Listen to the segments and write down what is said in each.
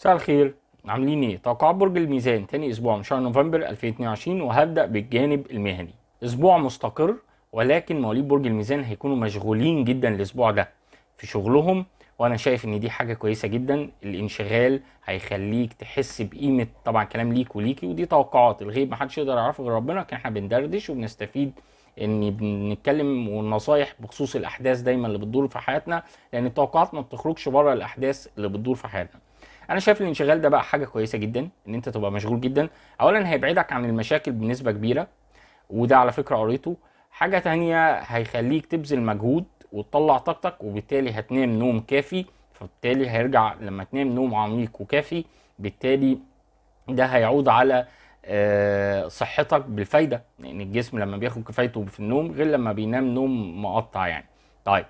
مساء الخير عاملين ايه توقعات برج الميزان تاني اسبوع من شهر نوفمبر 2022 وهبدا بالجانب المهني اسبوع مستقر ولكن مواليد برج الميزان هيكونوا مشغولين جدا الاسبوع ده في شغلهم وانا شايف ان دي حاجه كويسه جدا الانشغال هيخليك تحس بقيمه طبعا كلام ليك وليكي ودي توقعات الغيب محدش يقدر يعرفه غير ربنا لكن احنا بندردش وبنستفيد ان بنتكلم والنصايح بخصوص الاحداث دايما اللي بتدور في حياتنا لان التوقعات ما بتخرجش بره الاحداث اللي بتدور في حياتنا انا شايف الانشغال ده بقى حاجه كويسه جدا ان انت تبقى مشغول جدا اولا هيبعدك عن المشاكل بنسبه كبيره وده على فكره قريته حاجه تانية هيخليك تبذل مجهود وتطلع طاقتك وبالتالي هتنام نوم كافي فبالتالي هيرجع لما تنام نوم عميق وكافي بالتالي ده هيعود على آه، صحتك بالفايده لان يعني الجسم لما بياخد كفايته في النوم غير لما بينام نوم مقطع يعني طيب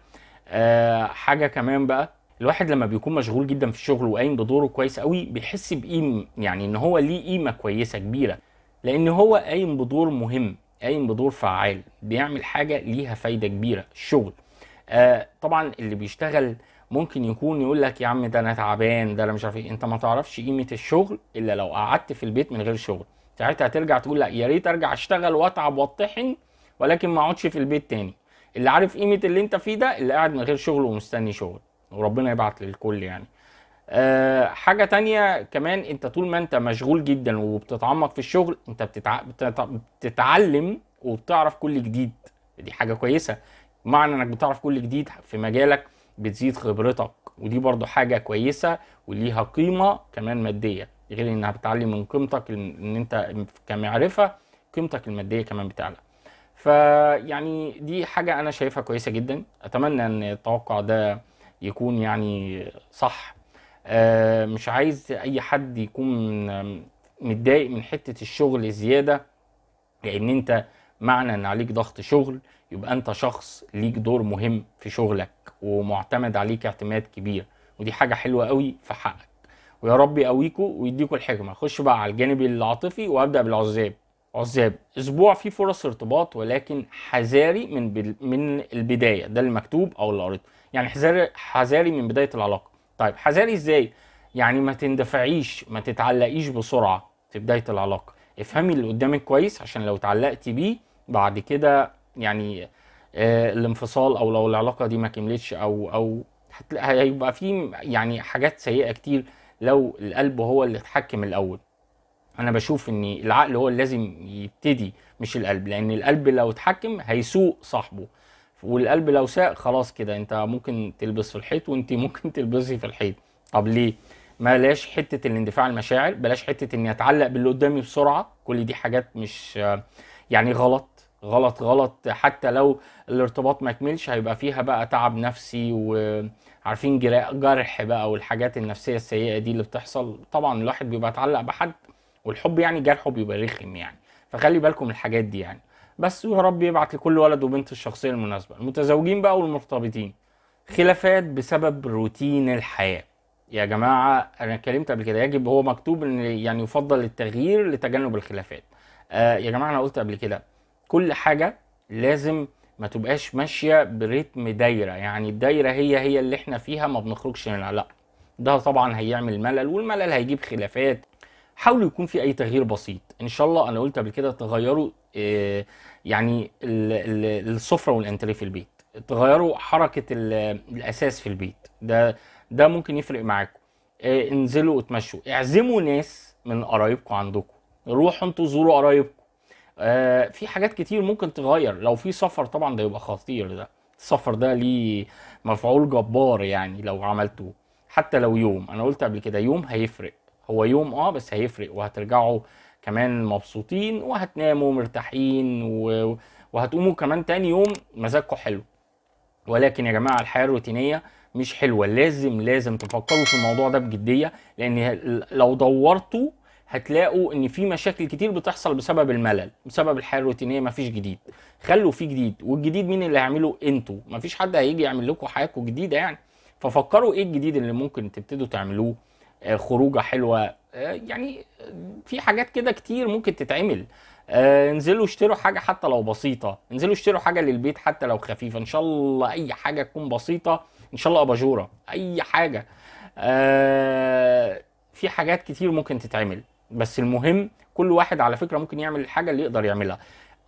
آه، حاجه كمان بقى الواحد لما بيكون مشغول جدا في الشغل وقايم بدوره كويس قوي بيحس بقيم يعني ان هو ليه قيمه كويسه كبيره لان هو قايم بدور مهم قايم بدور فعال بيعمل حاجه ليها فايده كبيره الشغل آه طبعا اللي بيشتغل ممكن يكون يقول لك يا عم ده انا تعبان ده انا مش عارف ايه انت ما تعرفش قيمه الشغل الا لو قعدت في البيت من غير شغل ساعتها هترجع تقول لا يا ريت ارجع اشتغل واتعب واتطحن ولكن ما اقعدش في البيت تاني اللي عارف قيمه اللي انت فيه ده اللي قاعد من غير شغل ومستني شغل وربنا يبعت للكل يعني أه حاجه تانية كمان انت طول ما انت مشغول جدا وبتتعمق في الشغل انت بتتع... بتتعلم وبتعرف كل جديد دي حاجه كويسه معنى انك بتعرف كل جديد في مجالك بتزيد خبرتك ودي برضو حاجه كويسه وليها قيمه كمان ماديه غير انها بتعلي من قيمتك ان انت كمعرفه قيمتك الماديه كمان بتعلى فيعني دي حاجه انا شايفها كويسه جدا اتمنى ان التوقع ده يكون يعني صح آه، مش عايز اي حد يكون متضايق من حته الشغل الزياده لان انت معنى ان عليك ضغط شغل يبقى انت شخص ليك دور مهم في شغلك ومعتمد عليك اعتماد كبير ودي حاجه حلوه قوي في حقك ويا رب يقويكوا ويديكوا الحكمه خش بقى على الجانب العاطفي وابدا بالعزاب عزاب اسبوع فيه فرص ارتباط ولكن حذاري من من البدايه ده المكتوب او اللي قريته يعني حذاري حذاري من بدايه العلاقه طيب حذاري ازاي يعني ما تندفعيش ما تتعلقيش بسرعه في بدايه العلاقه افهمي اللي قدامك كويس عشان لو اتعلقتي بيه بعد كده يعني آه الانفصال او لو العلاقه دي ما كملتش او او هيبقى في يعني حاجات سيئه كتير لو القلب هو اللي اتحكم الاول انا بشوف ان العقل هو اللي لازم يبتدي مش القلب لان القلب لو اتحكم هيسوق صاحبه والقلب لو ساق خلاص كده انت ممكن تلبس في الحيط وانت ممكن تلبسي في الحيط طب ليه بلاش حته الاندفاع المشاعر بلاش حته اني اتعلق باللي قدامي بسرعه كل دي حاجات مش يعني غلط غلط غلط حتى لو الارتباط ما كملش هيبقى فيها بقى تعب نفسي وعارفين جرح بقى والحاجات النفسيه السيئه دي اللي بتحصل طبعا الواحد بيبقى اتعلق بحد والحب يعني جرحه بيبقى رخم يعني فخلي بالكم من الحاجات دي يعني بس ويا رب يبعت لكل ولد وبنت الشخصيه المناسبه المتزوجين بقى والمرتبطين خلافات بسبب روتين الحياه يا جماعه انا اتكلمت قبل كده يجب هو مكتوب ان يعني يفضل التغيير لتجنب الخلافات آه يا جماعه انا قلت قبل كده كل حاجه لازم ما تبقاش ماشيه برتم دايره يعني الدايره هي هي اللي احنا فيها ما بنخرجش منها لا ده طبعا هيعمل ملل والملل هيجيب خلافات حاولوا يكون في اي تغيير بسيط ان شاء الله انا قلت قبل كده تغيروا آه، يعني السفره والانتريه في البيت تغيروا حركه الاساس في البيت ده ده ممكن يفرق معاكم آه، انزلوا اتمشوا اعزموا ناس من قرايبكم عندكم روحوا انتوا زوروا قرايبكم آه، في حاجات كتير ممكن تغير لو في سفر طبعا ده يبقى خطير ده السفر ده ليه مفعول جبار يعني لو عملتوه حتى لو يوم انا قلت قبل كده يوم هيفرق هو يوم اه بس هيفرق وهترجعوا كمان مبسوطين وهتناموا مرتاحين و... وهتقوموا كمان تاني يوم مزاجكم حلو ولكن يا جماعه الحياه الروتينيه مش حلوه لازم لازم تفكروا في الموضوع ده بجديه لان لو دورتوا هتلاقوا ان في مشاكل كتير بتحصل بسبب الملل بسبب الحياه الروتينيه مفيش جديد خلوا في جديد والجديد مين اللي هيعمله انتوا مفيش حد هيجي يعمل لكم حياتكم جديده يعني ففكروا ايه الجديد اللي ممكن تبتدوا تعملوه آه، خروجه حلوه آه، يعني في حاجات كده كتير ممكن تتعمل آه، انزلوا اشتروا حاجه حتى لو بسيطه انزلوا اشتروا حاجه للبيت حتى لو خفيفه ان شاء الله اي حاجه تكون بسيطه ان شاء الله اباجوره اي حاجه في حاجات كتير ممكن تتعمل بس المهم كل واحد على فكره ممكن يعمل الحاجه اللي يقدر يعملها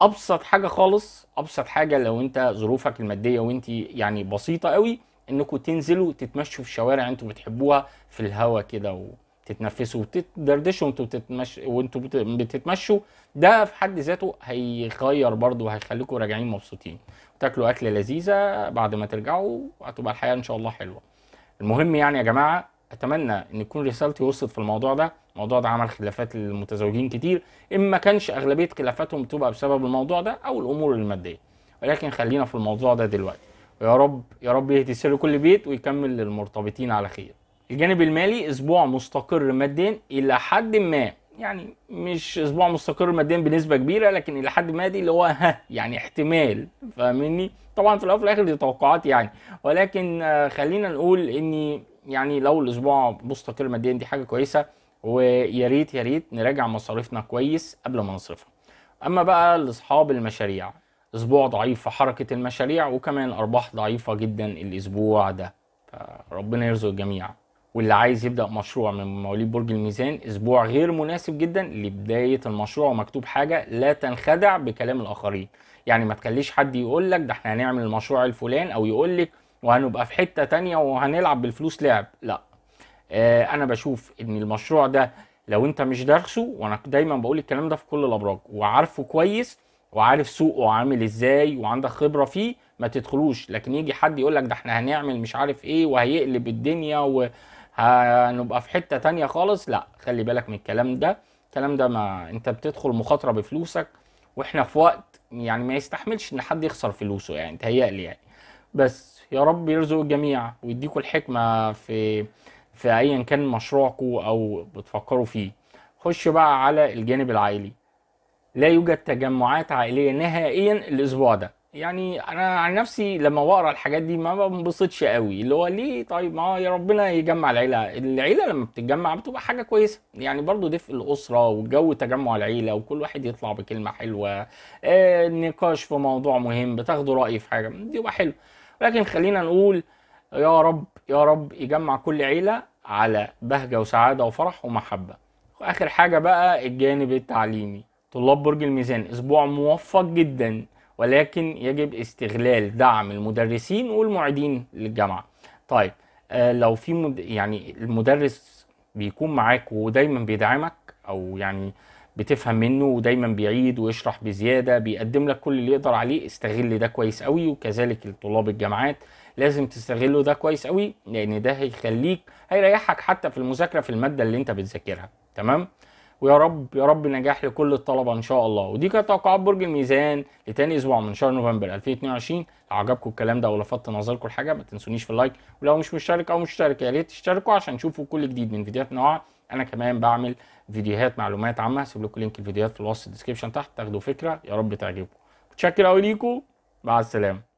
ابسط حاجه خالص ابسط حاجه لو انت ظروفك الماديه وانت يعني بسيطه قوي انكم تنزلوا تتمشوا في شوارع انتم بتحبوها في الهواء كده وتتنفسوا وتدردشوا وانتم بتتمشوا وانتوا بتتمشوا ده في حد ذاته هيغير برضه وهيخليكم راجعين مبسوطين تاكلوا اكله لذيذه بعد ما ترجعوا هتبقى الحياه ان شاء الله حلوه المهم يعني يا جماعه اتمنى ان تكون رسالتي وصلت في الموضوع ده الموضوع ده عمل خلافات للمتزوجين كتير اما ما كانش اغلبيه خلافاتهم بتبقى بسبب الموضوع ده او الامور الماديه ولكن خلينا في الموضوع ده دلوقتي ويا رب يا رب يهدي سر كل بيت ويكمل للمرتبطين على خير الجانب المالي اسبوع مستقر ماديا الى حد ما يعني مش اسبوع مستقر ماديا بنسبه كبيره لكن الى حد ما دي اللي هو ها يعني احتمال فاهمني طبعا في الاول وفي الاخر دي توقعات يعني ولكن آه، خلينا نقول ان يعني لو الاسبوع مستقر ماديا دي حاجه كويسه ويا ريت يا ريت نراجع مصاريفنا كويس قبل ما نصرفها اما بقى لاصحاب المشاريع اسبوع ضعيف في حركه المشاريع وكمان ارباح ضعيفه جدا الاسبوع ده ربنا يرزق الجميع واللي عايز يبدا مشروع من مواليد برج الميزان اسبوع غير مناسب جدا لبدايه المشروع ومكتوب حاجه لا تنخدع بكلام الاخرين يعني ما تخليش حد يقول لك ده احنا هنعمل المشروع الفلان او يقول لك وهنبقى في حته تانية وهنلعب بالفلوس لعب لا آه انا بشوف ان المشروع ده لو انت مش دارسه وانا دايما بقول الكلام ده في كل الابراج وعارفه كويس وعارف سوقه عامل ازاي وعندك خبره فيه ما تدخلوش لكن يجي حد يقول لك ده احنا هنعمل مش عارف ايه وهيقلب الدنيا وهنبقى في حته تانية خالص لا خلي بالك من الكلام ده الكلام ده ما انت بتدخل مخاطره بفلوسك واحنا في وقت يعني ما يستحملش ان حد يخسر فلوسه يعني تهيألي يعني بس يا رب يرزق الجميع ويديكوا الحكمه في في ايا كان مشروعكم او بتفكروا فيه خش بقى على الجانب العائلي لا يوجد تجمعات عائليه نهائيا الاسبوع ده يعني انا عن نفسي لما بقرا الحاجات دي ما بنبسطش قوي اللي هو ليه طيب ما يا ربنا يجمع العيله العيله لما بتتجمع بتبقى حاجه كويسه يعني برضو دفء الاسره وجو تجمع العيله وكل واحد يطلع بكلمه حلوه آه نقاش في موضوع مهم بتاخدوا راي في حاجه دي بقى حلو لكن خلينا نقول يا رب يا رب يجمع كل عيله على بهجه وسعاده وفرح ومحبه واخر حاجه بقى الجانب التعليمي طلاب برج الميزان اسبوع موفق جدا ولكن يجب استغلال دعم المدرسين والمعيدين للجامعه طيب آه لو في مد... يعني المدرس بيكون معاك ودايما بيدعمك او يعني بتفهم منه ودايما بيعيد ويشرح بزياده بيقدم لك كل اللي يقدر عليه استغل ده كويس قوي وكذلك الطلاب الجامعات لازم تستغله ده كويس قوي لان ده هيخليك هيريحك حتى في المذاكره في الماده اللي انت بتذاكرها تمام ويا رب يا رب نجاح لكل الطلبه ان شاء الله ودي كانت توقعات برج الميزان لتاني اسبوع من شهر نوفمبر 2022 لو عجبكم الكلام ده ولفت نظركم الحاجة ما تنسونيش في اللايك ولو مش مشترك او مشترك يا ريت تشتركوا عشان تشوفوا كل جديد من فيديوهات نوعا انا كمان بعمل فيديوهات معلومات عامه هسيب لكم لينك الفيديوهات في الوصف الديسكربشن تحت تاخدوا فكره يا رب تعجبكم متشكر قوي ليكم مع السلامه